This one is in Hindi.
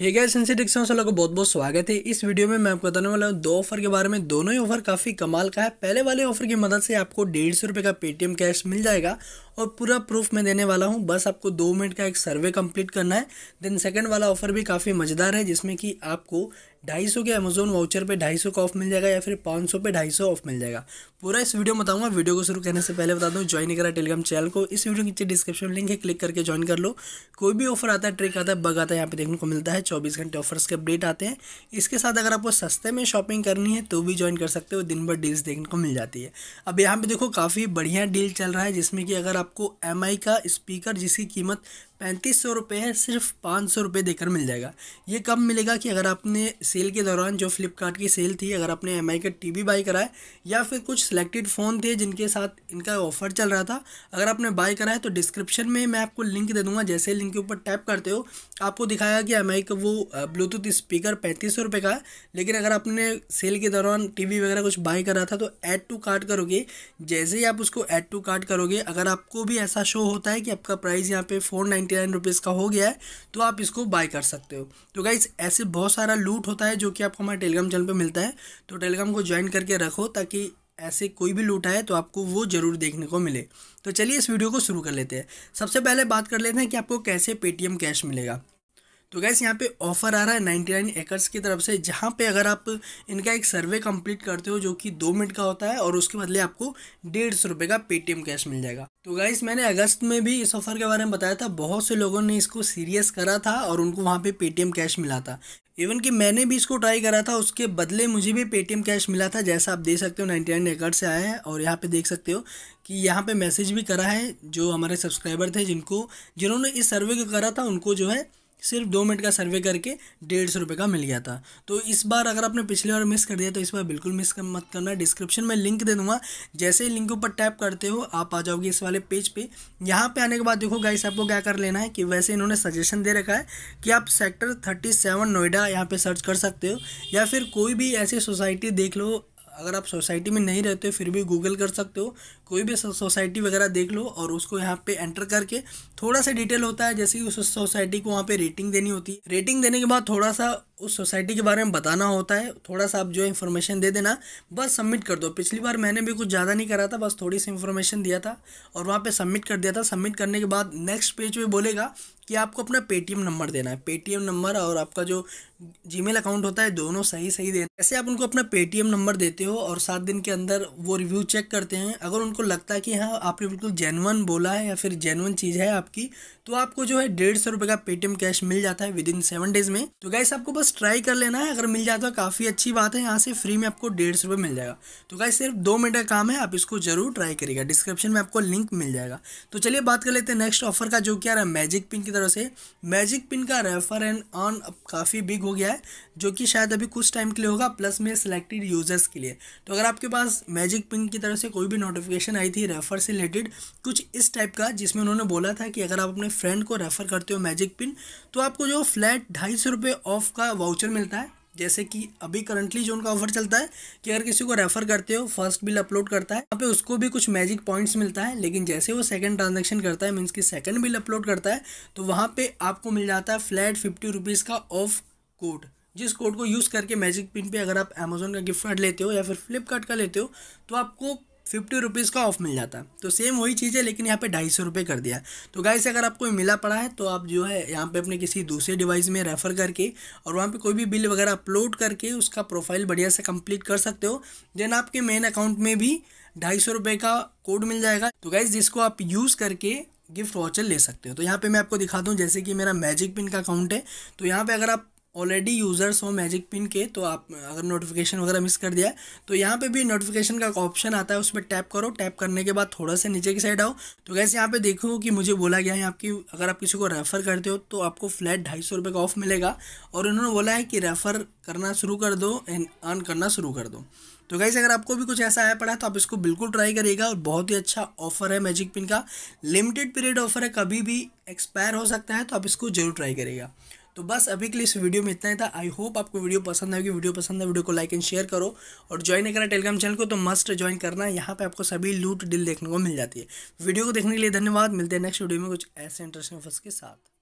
हे गैस इनसे डिक्सन को बहुत बहुत स्वागत है इस वीडियो में मैं आपको बताने वाला हूँ दो ऑफर के बारे में दोनों ही ऑफर काफ़ी कमाल का है पहले वाले ऑफर की मदद से आपको डेढ़ सौ रुपये का पेटीएम कैश मिल जाएगा और पूरा प्रूफ मैं देने वाला हूँ बस आपको दो मिनट का एक सर्वे कंप्लीट करना है देन सेकंड वाला ऑफर भी काफ़ी मज़ेदार है जिसमें कि आपको ढाई सौ के अमेजोन वाउचर पे ढाई सौ का ऑफ मिल जाएगा या फिर पाँच सौ पे ढाई सौ ऑफ मिल जाएगा पूरा इस वीडियो में बताऊंगा वीडियो को शुरू करने से पहले बता दूँ ज्वाइन करा टेलीग्राम चैनल को इस वीडियो के नीचे डिस्क्रिप्शन लिंक है क्लिक करके ज्वाइन कर लो कोई भी ऑफर आता है ट्रिक आता है बग आता है यहाँ पे देखने को मिलता है चौबीस घंटे ऑफर्स के अपडेट आते हैं इसके साथ अगर आपको सस्ते में शॉपिंग करनी है तो भी ज्वाइन कर सकते हो दिन भर डील्स देखने को मिल जाती है अब यहाँ पर देखो काफ़ी बढ़िया डील चल रहा है जिसमें कि अगर आप आपको एम का स्पीकर जिसकी कीमत पैंतीस सौ रुपये सिर्फ पाँच सौ रुपये देकर मिल जाएगा ये कब मिलेगा कि अगर आपने सेल के दौरान जो फ्लिपकार्ट की सेल थी अगर आपने एम का टी वी बाई कराए या फिर कुछ सिलेक्टेड फ़ोन थे जिनके साथ इनका ऑफर चल रहा था अगर आपने बाई कराया तो डिस्क्रिप्शन में मैं आपको लिंक दे दूँगा जैसे लिंक के ऊपर टैप करते हो आपको दिखाया कि एम का वो ब्लूटूथ स्पीकर पैंतीस सौ रुपये का है लेकिन अगर आपने सेल के दौरान टी वी वगैरह कुछ बाई करा था तो ऐड टू कार्ट करोगे जैसे ही आप उसको ऐड टू कार्ट करोगे अगर आपको भी ऐसा शो होता है कि आपका प्राइस यहाँ पे फोर नाइन्टी नाइन रुपीज़ का हो गया है तो आप इसको बाय कर सकते हो तो गाइज ऐसे बहुत सारा लूट होता है जो कि आपको हमारे टेलीग्राम चैनल पर मिलता है तो टेलीग्राम को ज्वाइन करके रखो ताकि ऐसे कोई भी लूट आए तो आपको वो ज़रूर देखने को मिले तो चलिए इस वीडियो को शुरू कर लेते हैं सबसे पहले बात कर लेते हैं कि आपको कैसे पेटीएम कैश मिलेगा तो गैस यहाँ पे ऑफर आ रहा है नाइन्टी नाइन एकर्स की तरफ से जहाँ पे अगर आप इनका एक सर्वे कंप्लीट करते हो जो कि दो मिनट का होता है और उसके बदले आपको डेढ़ सौ रुपये का पेटीएम कैश मिल जाएगा तो गैस मैंने अगस्त में भी इस ऑफर के बारे में बताया था बहुत से लोगों ने इसको सीरियस करा था और उनको वहाँ पे पेटीएम कैश मिला था इवन कि मैंने भी इसको ट्राई करा था उसके बदले मुझे भी पेटीएम कैश मिला था जैसा आप देख सकते हो नाइन्टी नाइन एकर्स से आया है और यहाँ पे देख सकते हो कि यहाँ पे मैसेज भी करा है जो हमारे सब्सक्राइबर थे जिनको जिन्होंने इस सर्वे को करा था उनको जो है सिर्फ दो मिनट का सर्वे करके डेढ़ सौ रुपये का मिल गया था तो इस बार अगर आपने पिछली बार मिस कर दिया तो इस बार बिल्कुल मिस कर, मत करना डिस्क्रिप्शन में लिंक दे दूंगा जैसे ही लिंक ऊपर टैप करते हो आप आ जाओगे इस वाले पेज पे यहाँ पे आने के बाद देखो गाइस आपको क्या कर लेना है कि वैसे इन्होंने सजेशन दे रखा है कि आप सेक्टर थर्टी सेवन नोएडा यहाँ पर सर्च कर सकते हो या फिर कोई भी ऐसी सोसाइटी देख लो अगर आप सोसाइटी में नहीं रहते हो फिर भी गूगल कर सकते हो कोई भी सोसाइटी वगैरह देख लो और उसको यहाँ पे एंटर करके थोड़ा सा डिटेल होता है जैसे कि उस सोसाइटी को वहाँ पे रेटिंग देनी होती है रेटिंग देने के बाद थोड़ा सा उस सोसाइटी के बारे में बताना होता है थोड़ा सा आप जो इन्फॉर्मेशन दे देना बस सबमिट कर दो पिछली बार मैंने भी कुछ ज़्यादा नहीं करा था बस थोड़ी सी इन्फॉर्मेशन दिया था और वहाँ पर सबमिट कर दिया था सबमिट करने के बाद नेक्स्ट पेज पर बोलेगा कि आपको अपना पेटीएम नंबर देना है पेटीएम नंबर और आपका जो जीमेल अकाउंट होता है दोनों सही सही देना ऐसे आप उनको अपना पेटीएम नंबर देते हो और सात दिन के अंदर वो रिव्यू चेक करते हैं अगर उनको लगता है कि हाँ आपने बिल्कुल जेनवन बोला है या फिर जेनवन चीज़ है आपकी तो आपको जो है डेढ़ सौ रुपये का पेटीएम कैश मिल जाता है विद इन सेवन डेज में तो गैस आपको बस ट्राई कर लेना है अगर मिल जाता है काफ़ी अच्छी बात है यहाँ से फ्री में आपको डेढ़ सौ मिल जाएगा तो गैस सिर्फ दो मिनट का काम है आप इसको जरूर ट्राई करिएगा डिस्क्रिप्शन में आपको लिंक मिल जाएगा तो चलिए बात कर लेते हैं नेक्स्ट ऑफर का जो क्या रहा है मैजिक पिंक की तरह से मैजिक पिन का रेफर एंड ऑन अब काफ़ी बिग हो गया है जो कि शायद अभी कुछ टाइम के लिए होगा प्लस में सिलेक्टेड यूज़र्स के लिए तो अगर आपके पास मैजिक पिन की तरफ से कोई भी नोटिफिकेशन आई थी रेफर से रिलेटेड कुछ इस टाइप का जिसमें उन्होंने बोला था कि अगर आप अपने फ्रेंड को रेफ़र करते हो मैजिक पिन तो आपको जो फ्लैट ढाई सौ ऑफ का वाउचर मिलता है जैसे कि अभी करंटली जो उनका ऑफर चलता है कि अगर किसी को रेफर करते हो फर्स्ट बिल अपलोड करता है यहाँ पे उसको भी कुछ मैजिक पॉइंट्स मिलता है लेकिन जैसे वो सेकंड ट्रांजेक्शन करता है मीन्स कि सेकंड बिल अपलोड करता है तो वहाँ पे आपको मिल जाता है फ्लैट फिफ्टी रुपीज़ का ऑफ कोड जिस कोड को यूज़ करके मैजिक पिन पे अगर आप अमेजोन का गिफ्ट कार्ड लेते हो या फिर फ्लिपकार्ट का लेते हो तो आपको फिफ्टी रुपीज़ का ऑफ मिल जाता है तो सेम वही चीज़ है लेकिन यहाँ पे ढाई सौ रुपये कर दिया तो गाइस अगर आपको मिला पड़ा है तो आप जो है यहाँ पे अपने किसी दूसरे डिवाइस में रेफ़र करके और वहाँ पे कोई भी बिल वगैरह अपलोड करके उसका प्रोफाइल बढ़िया से कंप्लीट कर सकते हो देन आपके मेन अकाउंट में भी ढाई सौ रुपये का कोड मिल जाएगा तो गाइज़ जिसको आप यूज़ करके गिफ्ट वाचर ले सकते हो तो यहाँ पे मैं आपको दिखाता हूँ जैसे कि मेरा मैजिक पिन का अकाउंट है तो यहाँ पे अगर आप ऑलरेडी यूज़र्स हो मैजिक पिन के तो आप अगर नोटिफिकेशन वगैरह मिस कर दिया है तो यहाँ पे भी नोटिफिकेशन का ऑप्शन आता है उस पर टैप करो टैप करने के बाद थोड़ा सा नीचे की साइड आओ तो कैसे यहाँ पे देखो कि मुझे बोला गया है आपकी अगर आप किसी को रेफ़र करते हो तो आपको फ्लैट ढाई सौ रुपये का ऑफ मिलेगा और उन्होंने बोला है कि रेफ़र करना शुरू कर दो एंड अर्न करना शुरू कर दो तो गाइज अगर आपको भी कुछ ऐसा आया पड़ा है तो आप इसको बिल्कुल ट्राई करिएगा और बहुत ही अच्छा ऑफर है मैजिक पिन का लिमिटेड पीरियड ऑफर है कभी भी एक्सपायर हो सकता है तो आप इसको जरूर ट्राई करिएगा तो बस अभी के लिए इस वीडियो में इतना ही था आई होप आपको वीडियो पसंद आएगी वीडियो पसंद है वीडियो को लाइक एंड शेयर करो और ज्वाइन नहीं करा टेलीग्राम चैनल को तो मस्ट ज्वाइन करना है यहाँ पर आपको सभी लूट डील देखने को मिल जाती है वीडियो को देखने के लिए धन्यवाद मिलते हैं नेक्स्ट वीडियो में कुछ ऐसे इंटरेस्टिंग ऑफर्स के साथ